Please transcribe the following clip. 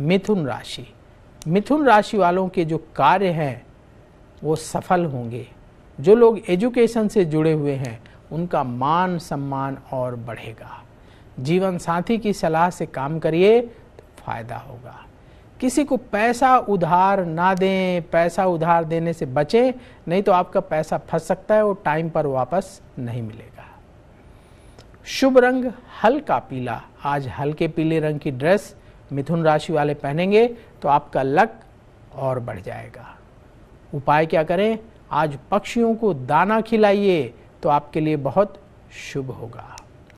मिथुन राशि मिथुन राशि वालों के जो कार्य हैं वो सफल होंगे जो लोग एजुकेशन से जुड़े हुए हैं उनका मान सम्मान और बढ़ेगा जीवन साथी की सलाह से काम करिए तो फायदा होगा किसी को पैसा उधार ना दें पैसा उधार देने से बचें नहीं तो आपका पैसा फंस सकता है और टाइम पर वापस नहीं मिलेगा शुभ रंग हल्का पीला आज हल्के पीले रंग की ड्रेस मिथुन राशि वाले पहनेंगे तो आपका लक और बढ़ जाएगा उपाय क्या करें आज पक्षियों को दाना खिलाइए तो आपके लिए बहुत शुभ होगा